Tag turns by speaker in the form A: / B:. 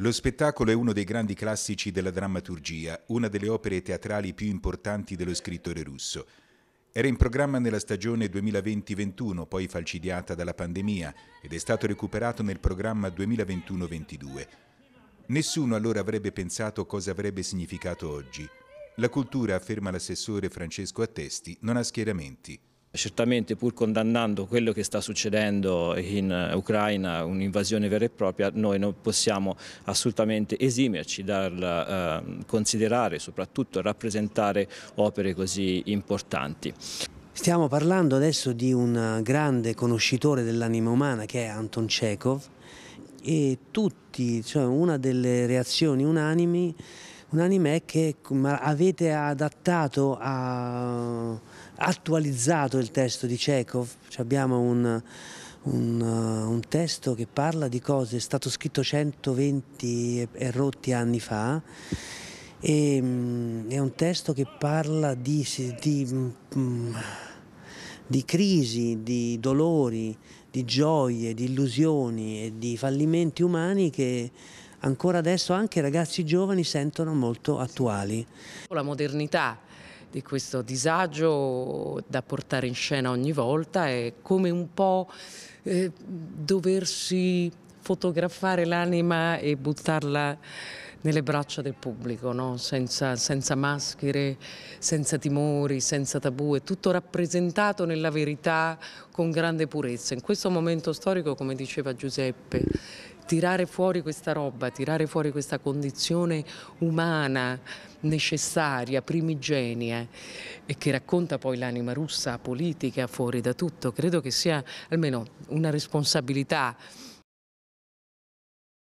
A: Lo spettacolo è uno dei grandi classici della drammaturgia, una delle opere teatrali più importanti dello scrittore russo. Era in programma nella stagione 2020-21, poi falcidiata dalla pandemia, ed è stato recuperato nel programma 2021-22. Nessuno allora avrebbe pensato cosa avrebbe significato oggi. La cultura, afferma l'assessore Francesco Attesti, non ha schieramenti. Certamente pur condannando
B: quello che sta succedendo in eh, Ucraina, un'invasione vera e propria, noi non possiamo assolutamente esimerci dal eh, considerare, soprattutto rappresentare opere così importanti.
C: Stiamo parlando adesso di un grande conoscitore dell'anima umana che è Anton Chekhov e tutti, cioè una delle reazioni unanimi, unanime è che avete adattato a attualizzato il testo di Chekhov, cioè, abbiamo un, un, uh, un, testo che parla di cose, è stato scritto 120 e rotti anni fa e, mm, è un testo che parla di, di, mm, mm, di crisi, di dolori, di gioie, di illusioni e di fallimenti umani che ancora adesso anche i ragazzi giovani sentono molto attuali.
D: La modernità di questo disagio da portare in scena ogni volta è come un po' eh, doversi fotografare l'anima e buttarla nelle braccia del pubblico, no? senza, senza, maschere, senza timori, senza tabù, è tutto rappresentato nella verità con grande purezza. In questo momento storico, come diceva Giuseppe, tirare fuori questa roba, tirare fuori questa condizione umana, necessaria, primigenia e che racconta poi l'anima russa politica fuori da tutto, credo che sia almeno una responsabilità